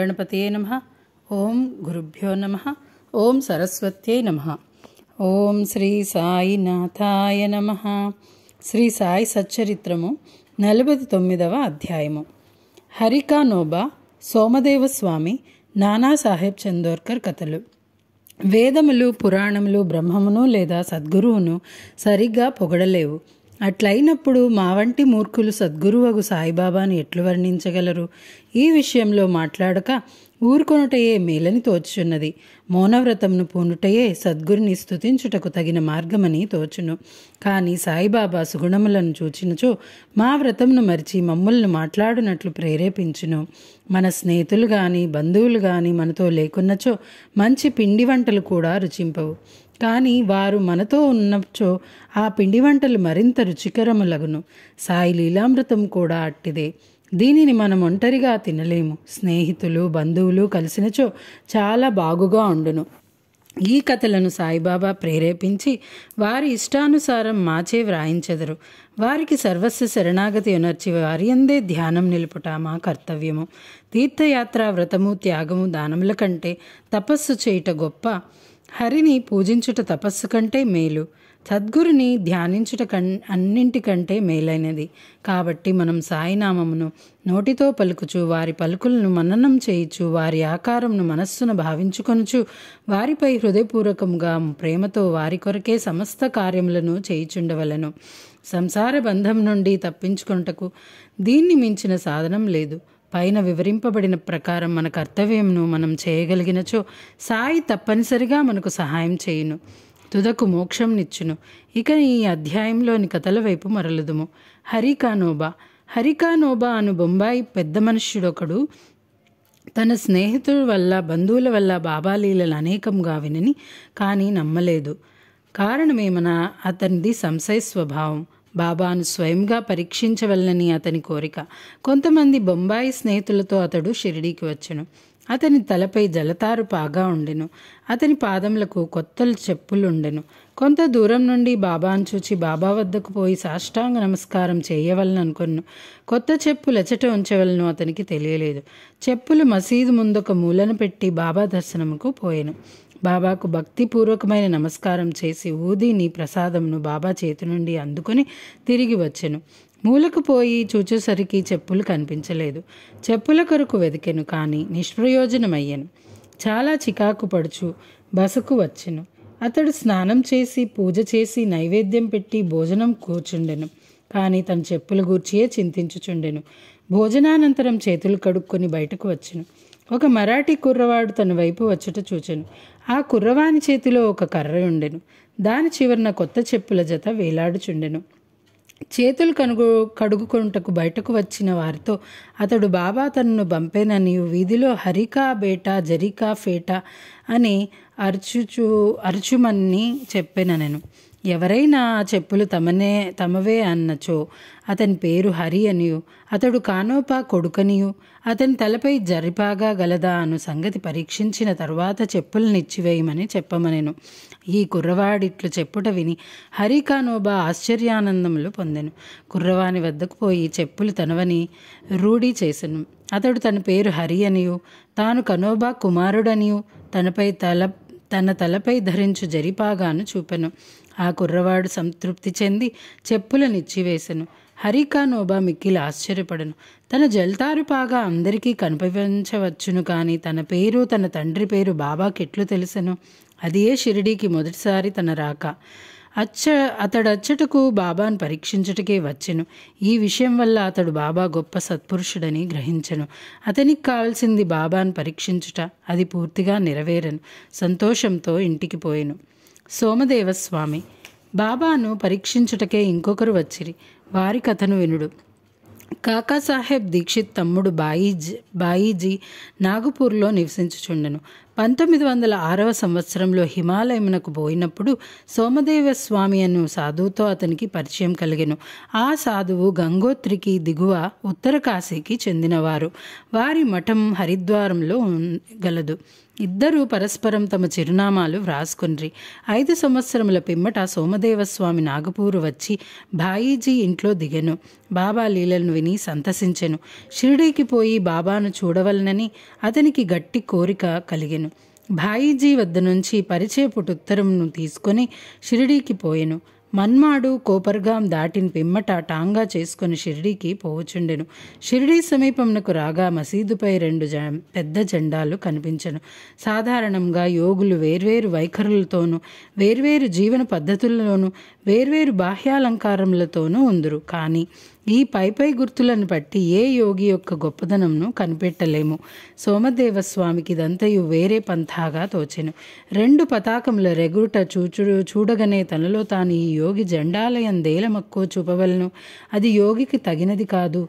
గణపతయే నమ ఓం గురుభ్యో నమ ఓం సరస్వత్యై నమ ఓం శ్రీ సాయినాథాయ నమ శ్రీ సాయి సచ్చరిత్రము నలభై తొమ్మిదవ అధ్యాయము హరికానోబా సోమదేవస్వామి నానాసాహెబ్ చందోర్కర్ కథలు వేదములు పురాణములు బ్రహ్మమును లేదా సద్గురువును సరిగ్గా పొగడలేవు అట్లయినప్పుడు మా వంటి మూర్ఖులు సద్గురువగు సాయిబాబాను ఎట్లు వర్ణించగలరు ఈ విషయంలో మాట్లాడక ఊరుకొనుటయే మేలని తోచుచున్నది మౌనవ్రతంను పూనుటయే సద్గురుని స్థుతించుటకు తగిన మార్గమని తోచును కానీ సాయిబాబా సుగుణములను చూచినచో మా వ్రతంను మరిచి మమ్ములను మాట్లాడునట్లు ప్రేరేపించును మన స్నేహితులు కానీ బంధువులు కానీ మనతో లేకున్నచో మంచి పిండి వంటలు కూడా రుచింపవు కానీ వారు మనతో ఉన్నచో ఆ పిండి వంటలు మరింత రుచికరములగును సాయి లీలామృతం కూడా అట్టిదే దీనిని మనం ఒంటరిగా తినలేము స్నేహితులు బంధువులు కలిసినచో చాలా బాగుగా ఉండును ఈ కథలను సాయిబాబా ప్రేరేపించి వారి ఇష్టానుసారం మాచే వ్రాయించెదరు వారికి సర్వస్వ శరణాగతి ఉనర్చి వారి అందే ధ్యానం నిలుపుట మా కర్తవ్యము తీర్థయాత్ర వ్రతము త్యాగము దానముల కంటే తపస్సు చేయుట గొప్ప హరిని పూజించుట తపస్సు కంటే మేలు సద్గురుని ధ్యానించుట కన్ అన్నింటికంటే మేలైనది కాబట్టి మనం సాయినామమును నోటితో పలుకుచు వారి పలుకులను మననం చేయుచు వారి ఆకారంను మనస్సును భావించుకొనుచు వారిపై హృదయపూర్వకంగా ప్రేమతో వారి కొరకే సమస్త కార్యములను చేయుచుండవలను సంసార బంధం నుండి తప్పించుకొనుటకు దీన్ని మించిన సాధనం లేదు పైన వివరింపబడిన ప్రకారం మన కర్తవ్యంను మనం చేయగలిగినచో సాయి తప్పనిసరిగా మనకు సహాయం చేయును తుదకు మోక్షం నిచ్చును ఇక ఈ అధ్యాయంలోని కథల వైపు మరలుదుము హరికానోబా హరికానోబా అను బొంబాయి పెద్ద మనుష్యుడొకడు తన స్నేహితుల వల్ల బంధువుల వల్ల బాబాలీలలు అనేకంగా వినని కానీ నమ్మలేదు కారణమేమన అతనిది సంశయ స్వభావం బాబాను స్వయంగా పరీక్షించవలనని అతని కోరిక కొంతమంది బొంబాయి స్నేహితులతో అతడు షిరిడీకి వచ్చెను అతని తలపై జలతారు పాగా ఉండెను అతని పాదములకు కొత్తలు చెప్పులుండెను కొంత దూరం నుండి బాబాను చూచి బాబా వద్దకు పోయి సాష్టాంగ నమస్కారం చేయవలను కొత్త చెప్పులు ఎచట ఉంచవలను అతనికి తెలియలేదు చెప్పులు మసీదు ముందొక మూలను పెట్టి బాబా దర్శనముకు పోయాను బాబాకు భక్తిపూర్వకమైన నమస్కారం చేసి ఊదిని ప్రసాదంను బాబా చేతి నుండి అందుకొని తిరిగి వచ్చెను మూలకు పోయి చూచేసరికి చెప్పులు కనిపించలేదు చెప్పుల కొరకు వెతికెను కానీ నిష్ప్రయోజనమయ్యను చాలా చికాకు పడుచు బసకు వచ్చెను అతడు స్నానం చేసి పూజ చేసి నైవేద్యం పెట్టి భోజనం కూర్చుండెను కానీ తన చెప్పుల గూర్చియే చింతించుచుండెను భోజనానంతరం చేతులు కడుక్కొని బయటకు వచ్చెను ఒక మరాఠీ కుర్రవాడు తన వైపు వచ్చుట చూచెను ఆ కుర్రవాని చేతిలో ఒక కర్ర ఉండెను దాని చివరన కొత్త చెప్పుల జత వేలాడుచుండెను చేతులు కనుగు కడుగుకుంటకు బయటకు వచ్చిన వారితో అతడు బాబా తనను పంపేనని వీధిలో హరికా బేటా జరికా ఫేటా అని అరుచుచు అరుచుమని చెప్పాను నేను ఎవరైనా చెప్పులు తమనే తమవే అన్నచో అతని పేరు హరి అనియు అతడు కానోపా కొడుకనియు అతని తలపై జరిపాగా గలదా అను సంగతి పరీక్షించిన తరువాత చెప్పులు నిచ్చివేయమని చెప్పమనేను ఈ కుర్రవాడిట్లు చెప్పుట విని హరికానోబా ఆశ్చర్యానందములు పొందెను కుర్రవాని వద్దకు పోయి చెప్పులు తనవని రూఢీ చేసెను అతడు తన పేరు హరి అనియు తాను కనోబా కుమారుడనియు తనపై తల తన తలపై ధరించు జరిపాగాను చూపెను ఆ కుర్రవాడు సంతృప్తి చెంది చెప్పులనిచ్చివేశను హరికానోబా మిక్కిలి ఆశ్చర్యపడను తన జల్తారు పాగా అందరికీ కనిపించవచ్చును కానీ తన పేరు తన తండ్రి పేరు బాబాకి ఎట్లు తెలుసను అదియే షిరిడీకి మొదటిసారి తన రాక అచ్చ అచ్చటకు బాబాను పరీక్షించుటకే వచ్చెను ఈ విషయం వల్ల అతడు బాబా గొప్ప సత్పురుషుడని గ్రహించను అతనికి కావాల్సింది బాబాను పరీక్షించుట అది పూర్తిగా నెరవేరను సంతోషంతో ఇంటికి పోయెను సోమదేవస్వామి బాబాను పరీక్షించుటకే ఇంకొకరు వచ్చిరి వారి కథను వినుడు కాకాసాహెబ్ దీక్షిత్ తమ్ముడు బాయిజ్ బాయిజీ నాగపూర్లో నివసించుచుండెను పంతొమ్మిది వందల ఆరవ సంవత్సరంలో హిమాలయమునకు పోయినప్పుడు సోమదేవ స్వామి అను సాధువుతో అతనికి పరిచయం కలిగెను ఆ సాధువు గంగోత్రికి దిగువ ఉత్తర కాశీకి చెందినవారు వారి మఠం హరిద్వారంలో గలదు ఇద్దరూ పరస్పరం తమ చిరునామాలు వ్రాసుకుని ఐదు సంవత్సరముల పిమ్మట సోమదేవస్వామి నాగపూరు వచ్చి భాయీజీ ఇంట్లో దిగెను బాబా లీలను విని సంతసించెను షిరిడీకి పోయి బాబాను చూడవలనని అతనికి గట్టి కోరిక కలిగెను భాయీజీ వద్ద నుంచి పరిచయపుటు ఉత్తరంను తీసుకొని షిరిడీకి పోయెను మన్మాడు కోపర్గాం దాటిన పిమ్మట టాంగా చేసుకుని షిరిడీకి పోవచుండెను షిరిడీ సమీపంనకు రాగా మసీదుపై రెండు జ పెద్ద జెండాలు కనిపించను సాధారణంగా యోగులు వేర్వేరు వైఖరులతోనూ వేర్వేరు జీవన పద్ధతులలోనూ వేర్వేరు బాహ్యాలంకారములతోనూ ఉందరు కానీ ఈ పైపై గుర్తులను బట్టి ఏ యోగి యొక్క గొప్పదనంను కనిపెట్టలేము సోమదేవ స్వామికి ఇదంతయు వేరే పంథాగా తోచెను రెండు పతాకముల రెగుట చూచుడు చూడగనే తనలో తాను ఈ యోగి దేల మక్కువ చూపవలను అది యోగికి తగినది కాదు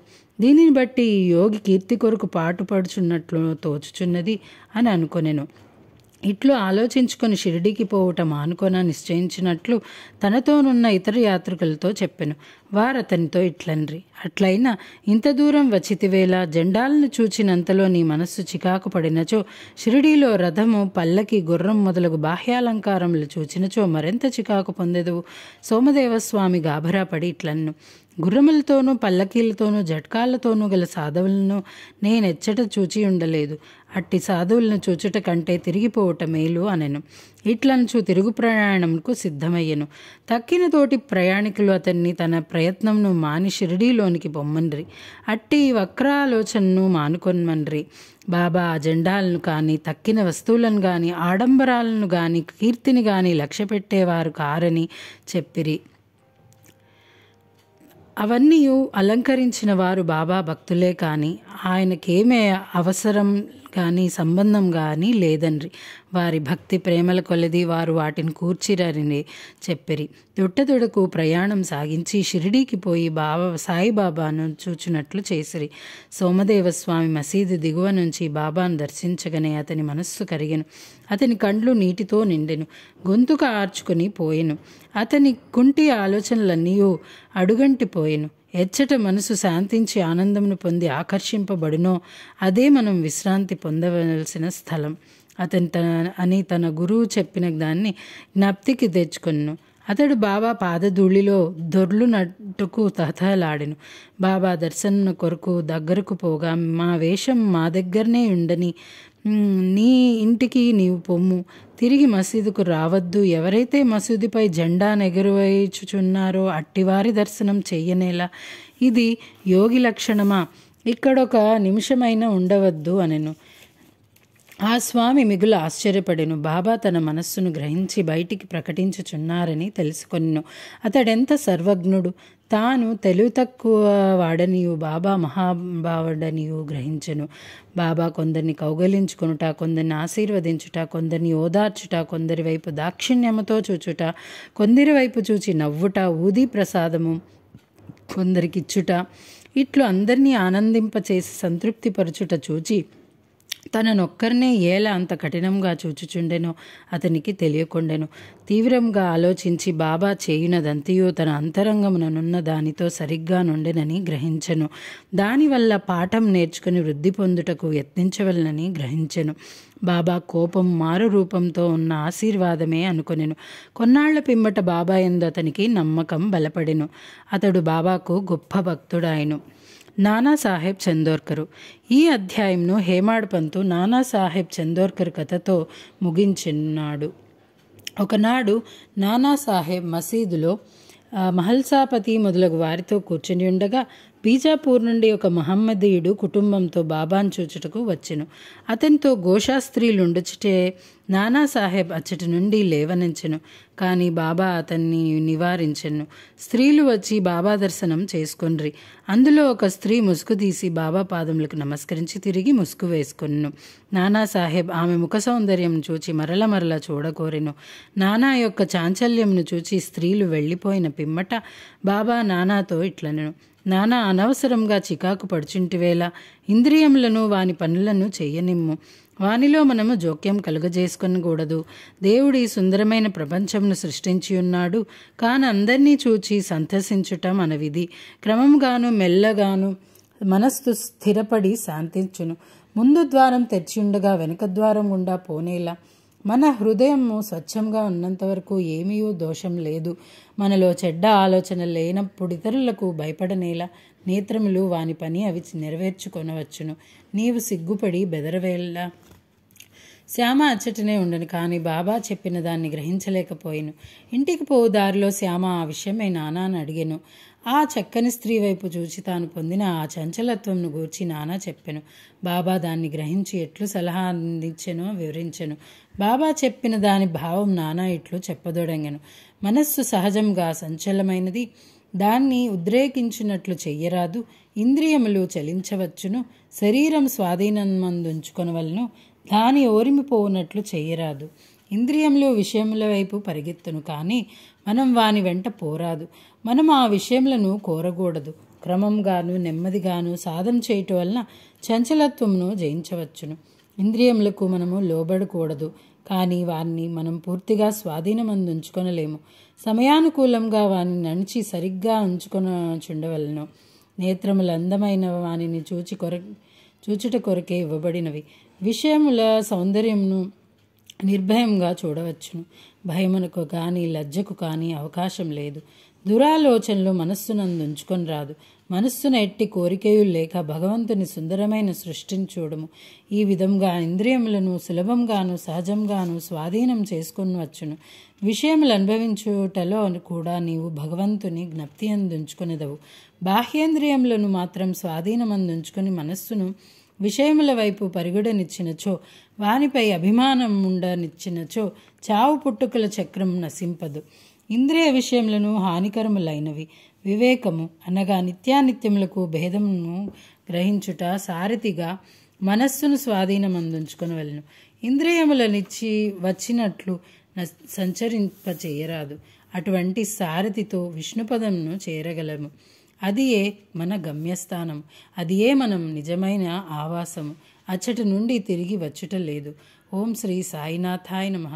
దీనిని బట్టి ఈ యోగి కీర్తి కొరకు పాటుపడుచున్నట్లు తోచుచున్నది అని అనుకొనెను ఇట్లు ఆలోచించుకొని షిరిడీకి పోవటం మానుకొన నిశ్చయించినట్లు తనతోనున్న ఇతర యాత్రికులతో వారు వారతనితో ఇట్లన్రి అట్లయినా ఇంత దూరం వచ్చితివేళ జెండాలను చూచినంతలో నీ మనస్సు చికాకు పడినచో షిరిడీలో రథము పల్లకి గుర్రం మొదలగు బాహ్యాలంకారములు చూచినచో మరెంత చికాకు పొందెదువు సోమదేవస్వామి గాభరాపడి ఇట్లన్ను గుర్రములతోనూ పల్లకీలతోనూ జట్కాలతోనూ గల సాధువులను నేనెచ్చట చూచి ఉండలేదు అట్టి సాధువులను చూచుట కంటే తిరిగిపోవట మేలు అనెను ఇట్లనుచు తిరుగు ప్రయాణంకు సిద్ధమయ్యను తక్కిన తోటి ప్రయాణికులు అతన్ని తన ప్రయత్నంను మాని షిరిడీలోనికి పొమ్మన్రి అట్టి వక్రాలోచనను మానుకొన్మన్రి బాబా జెండాలను కానీ తక్కిన వస్తువులను కానీ ఆడంబరాలను కానీ కీర్తిని కానీ లక్ష్యపెట్టేవారు కారని చెప్పిరి అవన్నీ అలంకరించిన వారు బాబా భక్తులే కానీ ఆయనకేమే అవసరం కానీ సంబంధం కానీ లేదండ్రి వారి భక్తి ప్రేమల కొలది వారు వాటిని కూర్చిరని చెప్పిరి తొట్టతొడకు ప్రయాణం సాగించి షిరిడీకి పోయి బాబా సాయిబాబాను చూచినట్లు చేసిరి సోమదేవస్వామి మసీదు దిగువ నుంచి బాబాను దర్శించగానే అతని మనస్సు కరిగెను అతని కండ్లు నీటితో నిండెను గొంతుక ఆర్చుకుని పోయెను అతని కుంటి ఆలోచనలన్నీ పోయెను ఎచ్చట మనసు శాంతించి ఆనందమును పొంది ఆకర్షింపబడునో అదే మనం విశ్రాంతి పొందవలసిన స్థలం అతను తన అని తన గురువు చెప్పిన దాన్ని జ్ఞప్తికి తెచ్చుకొను అతడు బాబా పాదధూళిలో దొర్లు నట్టుకు తహతహలాడెను బాబా దర్శనం కొరకు దగ్గరకు పోగా మా వేషం మా దగ్గరనే ఉండని నీ ఇంటికి నీవు పొమ్ము తిరిగి మసీదుకు రావద్దు ఎవరైతే మసీదుపై జెండా ఎగురవేయుచుచున్నారో అట్టివారి దర్శనం చెయ్యనేలా ఇది యోగి లక్షణమా ఇక్కడ ఒక నిమిషమైనా ఉండవద్దు అనెను ఆ స్వామి మిగులు ఆశ్చర్యపడెను బాబా తన మనస్సును గ్రహించి బయటికి ప్రకటించుచున్నారని తెలుసుకొనిను అతడెంత సర్వజ్ఞుడు తాను తెలుగు తక్కువ వాడనియు బాబా మహాభావుడనియు గ్రహించను బాబా కొందరిని కౌగలించుకొనుట కొందరిని ఆశీర్వదించుట కొందరిని ఓదార్చుట కొందరి వైపు దాక్షిణ్యముతో చూచుట కొందరి వైపు చూచి నవ్వుట ఊది ప్రసాదము కొందరికిచ్చుట ఇట్లు అందరినీ ఆనందింపచేసి సంతృప్తిపరచుట చూచి తననొక్కరినే ఎలా అంత కఠినంగా చూచుచుండెనో అతనికి తెలియకుండెను తీవ్రంగా ఆలోచించి బాబా చేయునదంతయు తన అంతరంగముననున్న దానితో సరిగ్గా నుండెనని గ్రహించెను దానివల్ల పాఠం నేర్చుకుని వృద్ధి పొందుటకు యత్నించవలనని గ్రహించెను బాబా కోపం మారు రూపంతో ఉన్న ఆశీర్వాదమే అనుకొనెను కొన్నాళ్ల పిమ్మట బాబా ఎందు అతనికి నమ్మకం బలపడెను అతడు బాబాకు గొప్ప భక్తుడాయను నానాసాహెబ్ చందోర్కరు ఈ అధ్యాయంను హేమాడ్ పంతు నానాసాహెబ్ చందోర్కర్ కథతో ముగించున్నాడు ఒకనాడు నానాసాహెబ్ మసీదులో మహల్సాపతి మొదలగు వారితో కూర్చుని ఉండగా బీజాపూర్ నుండి ఒక మహమ్మదీయుడు కుటుంబంతో బాబాను చూచుటకు వచ్చెను అతనితో గోషా నానాసాహెబ్ అచ్చటి నుండి లేవనించెను కానీ బాబా అతన్ని నివారించెను స్త్రీలు వచ్చి బాబా దర్శనం చేసుకుని అందులో ఒక స్త్రీ ముసుగు తీసి బాబా పాదములకు నమస్కరించి తిరిగి ముసుగు వేసుకున్ను నానాసాహెబ్ ఆమె ముఖ సౌందర్యం చూచి మరల మరల చూడకోరెను నానా యొక్క చాంచల్యంను చూచి స్త్రీలు వెళ్ళిపోయిన పిమ్మట బాబా నానాతో ఇట్లనెను నానా అనవసరంగా చికాకు పడుచుంటివేళ ఇంద్రియములను వాని పనులను చేయనిమ్ము వానిలో మనము జోక్యం కలుగజేసుకొనకూడదు దేవుడు ఈ సుందరమైన ప్రపంచంను సృష్టించి ఉన్నాడు కాని అందరినీ చూచి సంతసించుట మన విధి క్రమంగాను మెల్లగాను మనస్సు స్థిరపడి శాంతించును ముందు ద్వారం తెరిచి ఉండగా వెనుక ద్వారం గుండా పోనేలా మన హృదయము స్వచ్ఛంగా ఉన్నంత వరకు ఏమీ దోషం లేదు మనలో చెడ్డ ఆలోచన లేనప్పుడు ఇతరులకు భయపడనేలా నేత్రములు వాని పని అవి నెరవేర్చుకొనవచ్చును నీవు సిగ్గుపడి బెదరవేళ్ళ శ్యామ అచ్చటనే ఉండను కానీ బాబా చెప్పిన దాన్ని గ్రహించలేకపోయాను ఇంటికి పోవు దారిలో శ్యామ ఆ విషయమై నానాను అడిగాను ఆ చక్కని స్త్రీ వైపు చూచి తాను పొందిన ఆ చంచలత్వంను గూర్చి నానా చెప్పెను బాబా దాన్ని గ్రహించి ఎట్లు సలహా అందించెనో వివరించెను బాబా చెప్పిన దాని భావం నానా ఇట్లు చెప్పదొడంగను మనస్సు సహజంగా సంచలమైనది దాన్ని ఉద్రేకించినట్లు చెయ్యరాదు ఇంద్రియములు చలించవచ్చును శరీరం స్వాధీనమందుంచుకొనవలను దాని ఓరిమిపోనట్లు చెయ్యరాదు ఇంద్రియములు విషయముల వైపు పరిగెత్తును కానీ మనం వాని వెంట పోరాదు మనం ఆ విషయములను కోరకూడదు క్రమంగాను నెమ్మదిగాను సాధన చేయటం వలన చంచలత్వమును జయించవచ్చును ఇంద్రియములకు మనము లోబడకూడదు కానీ వారిని మనం పూర్తిగా స్వాధీనం అందించుకొనలేము సమయానుకూలంగా వాని నడిచి సరిగ్గా ఉంచుకొని చుండవలను నేత్రములు అందమైన వానిని చూచి కొర చూచుట కొరకే ఇవ్వబడినవి విషయముల సౌందర్యమును నిర్భయంగా చూడవచ్చును భయమునకు కానీ లజ్జకు కానీ అవకాశం లేదు దురాలోచనలు మనస్సునందు ఉంచుకొని రాదు మనస్సును ఎట్టి కోరికేయు లేక భగవంతుని సుందరమైన సృష్టిని చూడము ఈ విధంగా ఇంద్రియములను సులభంగాను సహజంగాను స్వాధీనం చేసుకుని వచ్చును విషయములు అనుభవించుటలో కూడా నీవు భగవంతుని జ్ఞప్తి అందుంచుకునేదవు బాహ్యేంద్రియములను మాత్రం స్వాధీనం అందుంచుకొని మనస్సును విషయముల వైపు పరుగుడనిచ్చినచో వానిపై అభిమానం ఉండనిచ్చినచో చావు పుట్టుకల చక్రం నశింపదు ఇంద్రియ విషయములను హానికరములైనవి వివేకము అనగా నిత్యానిత్యములకు భేదమును గ్రహించుట సారథిగా మనస్సును స్వాధీనం ఇంద్రియముల నిచ్చి వచ్చినట్లు సంచరింపచేయరాదు అటువంటి సారథితో విష్ణుపదమును చేరగలము అదియే మన గమ్యస్థానం అదియే మనం నిజమైన ఆవాసం అచ్చటి నుండి తిరిగి వచ్చుట లేదు ఓం శ్రీ సాయినాథాయ నమ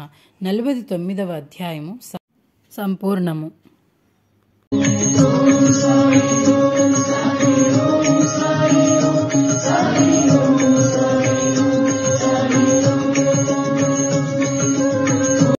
నలభై తొమ్మిదవ అధ్యాయము సంపూర్ణము